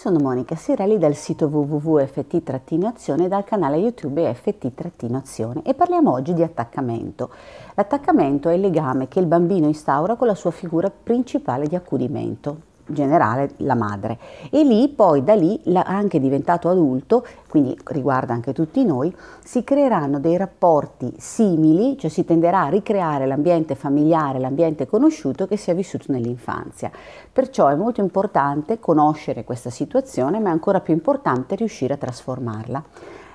sono Monica Sirelli dal sito www.ft-azione e dal canale YouTube FT-azione e parliamo oggi di attaccamento. L'attaccamento è il legame che il bambino instaura con la sua figura principale di accudimento, generale la madre. E lì poi da lì, anche diventato adulto, quindi riguarda anche tutti noi, si creeranno dei rapporti simili, cioè si tenderà a ricreare l'ambiente familiare, l'ambiente conosciuto che si è vissuto nell'infanzia. Perciò è molto importante conoscere questa situazione, ma è ancora più importante riuscire a trasformarla.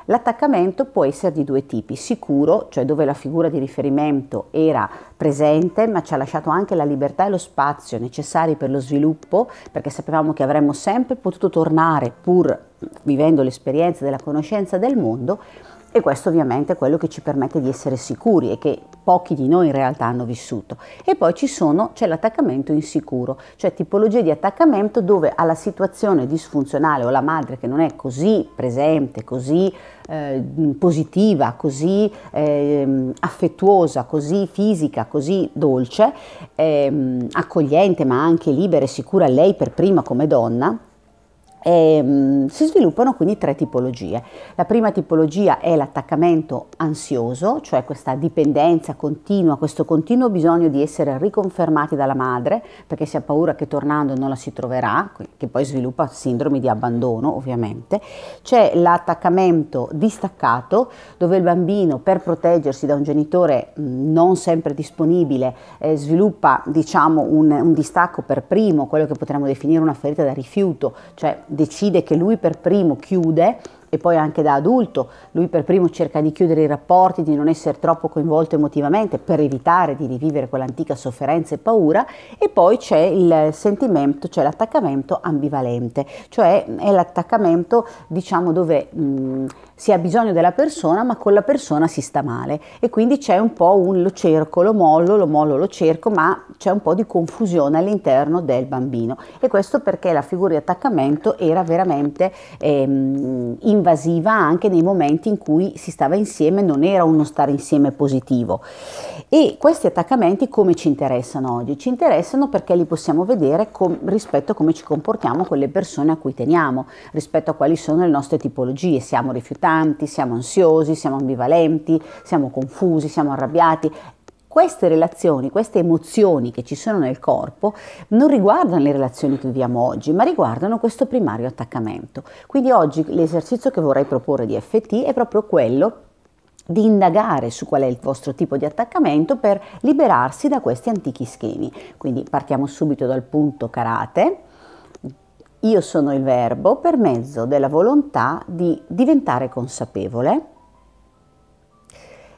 L'attaccamento può essere di due tipi, sicuro, cioè dove la figura di riferimento era presente ma ci ha lasciato anche la libertà e lo spazio necessari per lo sviluppo, perché sapevamo che avremmo sempre potuto tornare pur vivendo l'esperienza della conoscenza del mondo e questo ovviamente è quello che ci permette di essere sicuri e che pochi di noi in realtà hanno vissuto. E poi sono, c'è l'attaccamento insicuro, cioè tipologie di attaccamento dove alla situazione disfunzionale o alla madre che non è così presente, così eh, positiva, così eh, affettuosa, così fisica, così dolce, eh, accogliente ma anche libera e sicura lei per prima come donna, e, ehm, si sviluppano quindi tre tipologie. La prima tipologia è l'attaccamento ansioso, cioè questa dipendenza continua, questo continuo bisogno di essere riconfermati dalla madre perché si ha paura che tornando non la si troverà, che poi sviluppa sindromi di abbandono ovviamente. C'è l'attaccamento distaccato dove il bambino per proteggersi da un genitore non sempre disponibile eh, sviluppa diciamo un, un distacco per primo, quello che potremmo definire una ferita da rifiuto, cioè decide che lui per primo chiude e poi anche da adulto, lui per primo cerca di chiudere i rapporti, di non essere troppo coinvolto emotivamente per evitare di rivivere quell'antica sofferenza e paura e poi c'è il sentimento, cioè l'attaccamento ambivalente, cioè è l'attaccamento diciamo dove mh, si ha bisogno della persona ma con la persona si sta male e quindi c'è un po' un lo cerco, lo mollo, lo mollo, lo cerco ma c'è un po' di confusione all'interno del bambino e questo perché la figura di attaccamento era veramente ehm, invasiva anche nei momenti in cui si stava insieme, non era uno stare insieme positivo. E questi attaccamenti come ci interessano oggi? Ci interessano perché li possiamo vedere com- rispetto a come ci comportiamo con le persone a cui teniamo, rispetto a quali sono le nostre tipologie. Siamo rifiutanti, siamo ansiosi, siamo ambivalenti, siamo confusi, siamo arrabbiati queste relazioni, queste emozioni che ci sono nel corpo non riguardano le relazioni che viviamo oggi, ma riguardano questo primario attaccamento. Quindi oggi l'esercizio che vorrei proporre di FT è proprio quello di indagare su qual è il vostro tipo di attaccamento per liberarsi da questi antichi schemi. Quindi partiamo subito dal punto karate. Io sono il verbo per mezzo della volontà di diventare consapevole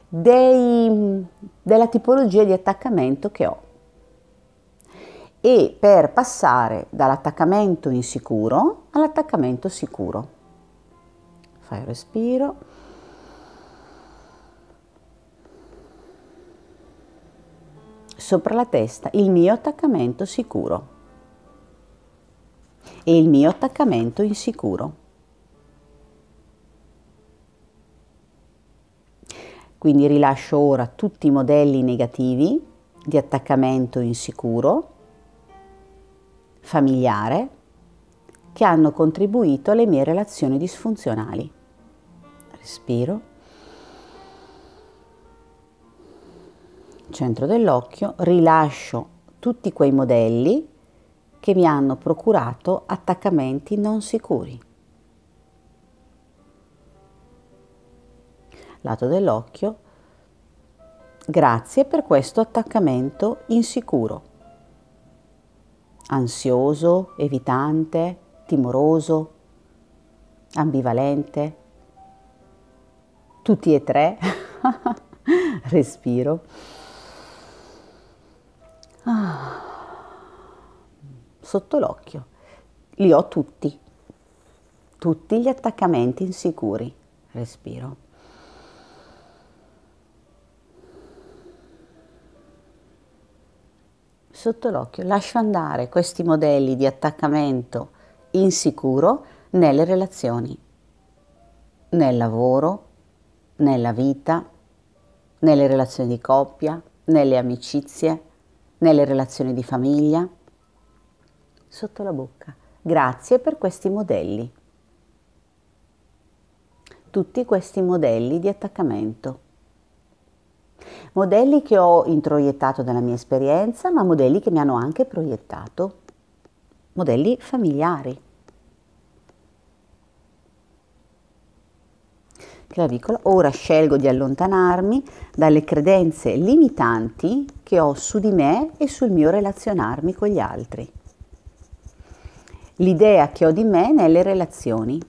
dei, della tipologia di attaccamento che ho. E per passare dall'attaccamento insicuro all'attaccamento sicuro. Fai un respiro. sopra la testa il mio attaccamento sicuro e il mio attaccamento insicuro. Quindi rilascio ora tutti i modelli negativi di attaccamento insicuro, familiare, che hanno contribuito alle mie relazioni disfunzionali. Respiro. centro dell'occhio rilascio tutti quei modelli che mi hanno procurato attaccamenti non sicuri. Lato dell'occhio, grazie per questo attaccamento insicuro, ansioso, evitante, timoroso, ambivalente, tutti e tre, respiro. Ah. sotto l'occhio. Li ho tutti, tutti gli attaccamenti insicuri. Respiro. Sotto l'occhio lascio andare questi modelli di attaccamento insicuro nelle relazioni, nel lavoro, nella vita, nelle relazioni di coppia, nelle amicizie nelle relazioni di famiglia, sotto la bocca. Grazie per questi modelli. Tutti questi modelli di attaccamento. Modelli che ho introiettato nella mia esperienza, ma modelli che mi hanno anche proiettato. Modelli familiari. clavicola. Ora scelgo di allontanarmi dalle credenze limitanti che ho su di me e sul mio relazionarmi con gli altri. L'idea che ho di me nelle relazioni.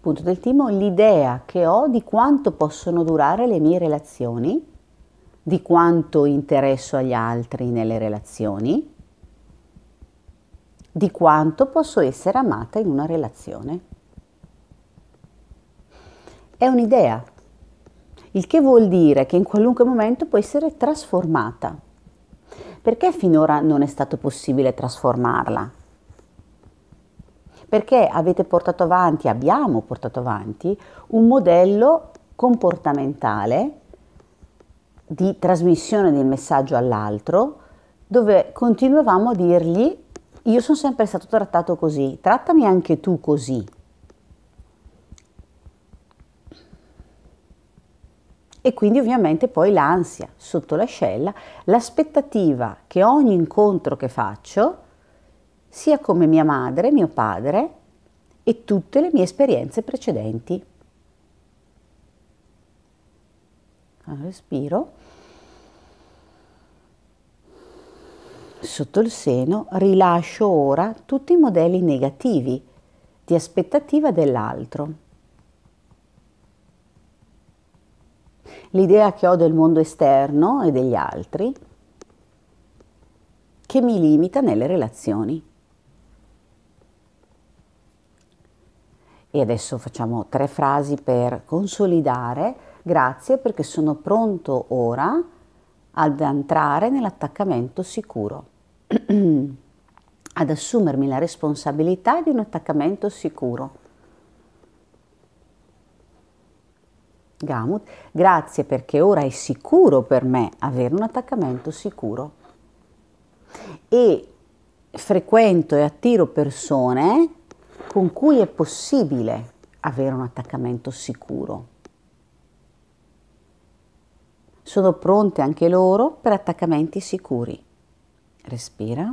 Punto del timo, l'idea che ho di quanto possono durare le mie relazioni, di quanto interesso agli altri nelle relazioni, di quanto posso essere amata in una relazione. È un'idea, il che vuol dire che in qualunque momento può essere trasformata. Perché finora non è stato possibile trasformarla? Perché avete portato avanti, abbiamo portato avanti, un modello comportamentale di trasmissione del messaggio all'altro, dove continuavamo a dirgli io sono sempre stato trattato così, trattami anche tu così. E quindi ovviamente poi l'ansia sotto l'ascella, l'aspettativa che ogni incontro che faccio sia come mia madre, mio padre e tutte le mie esperienze precedenti. Respiro. Sotto il seno rilascio ora tutti i modelli negativi di aspettativa dell'altro. L'idea che ho del mondo esterno e degli altri che mi limita nelle relazioni. E adesso facciamo tre frasi per consolidare. Grazie perché sono pronto ora ad entrare nell'attaccamento sicuro, ad assumermi la responsabilità di un attaccamento sicuro. Gamut, grazie perché ora è sicuro per me avere un attaccamento sicuro. E frequento e attiro persone con cui è possibile avere un attaccamento sicuro sono pronte anche loro per attaccamenti sicuri. Respira.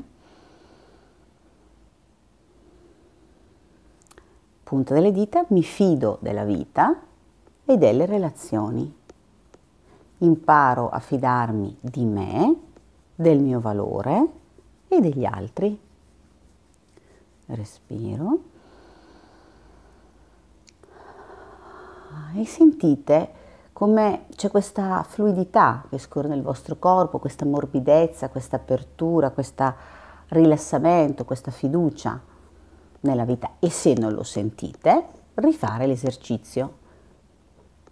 Punta delle dita, mi fido della vita e delle relazioni. Imparo a fidarmi di me, del mio valore e degli altri. Respiro. E sentite come c'è questa fluidità che scorre nel vostro corpo, questa morbidezza, questa apertura, questo rilassamento, questa fiducia nella vita. E se non lo sentite, rifare l'esercizio.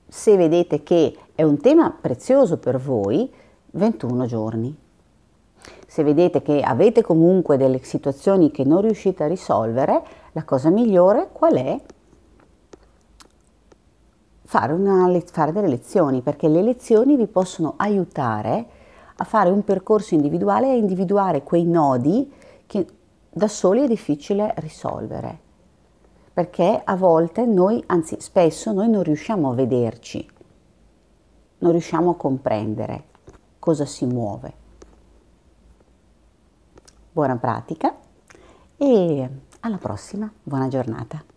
Se vedete che è un tema prezioso per voi, 21 giorni. Se vedete che avete comunque delle situazioni che non riuscite a risolvere, la cosa migliore qual è? fare, una, fare delle lezioni, perché le lezioni vi possono aiutare a fare un percorso individuale e a individuare quei nodi che da soli è difficile risolvere. Perché a volte noi, anzi spesso, noi non riusciamo a vederci, non riusciamo a comprendere cosa si muove. Buona pratica e alla prossima, buona giornata.